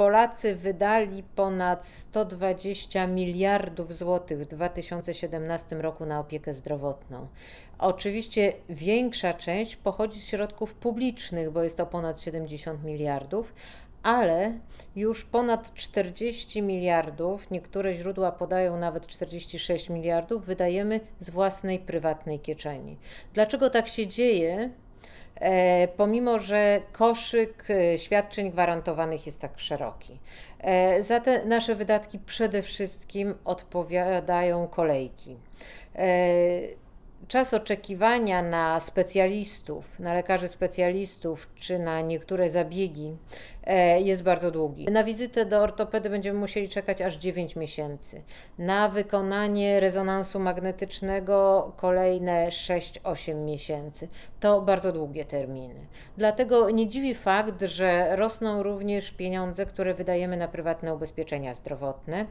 Polacy wydali ponad 120 miliardów złotych w 2017 roku na opiekę zdrowotną. Oczywiście większa część pochodzi z środków publicznych, bo jest to ponad 70 miliardów, ale już ponad 40 miliardów, niektóre źródła podają nawet 46 miliardów, wydajemy z własnej prywatnej kieszeni. Dlaczego tak się dzieje? E, pomimo że koszyk e, świadczeń gwarantowanych jest tak szeroki. E, za te nasze wydatki przede wszystkim odpowiadają kolejki czas oczekiwania na specjalistów, na lekarzy specjalistów czy na niektóre zabiegi e, jest bardzo długi. Na wizytę do ortopedy będziemy musieli czekać aż 9 miesięcy. Na wykonanie rezonansu magnetycznego kolejne 6-8 miesięcy. To bardzo długie terminy. Dlatego nie dziwi fakt, że rosną również pieniądze, które wydajemy na prywatne ubezpieczenia zdrowotne.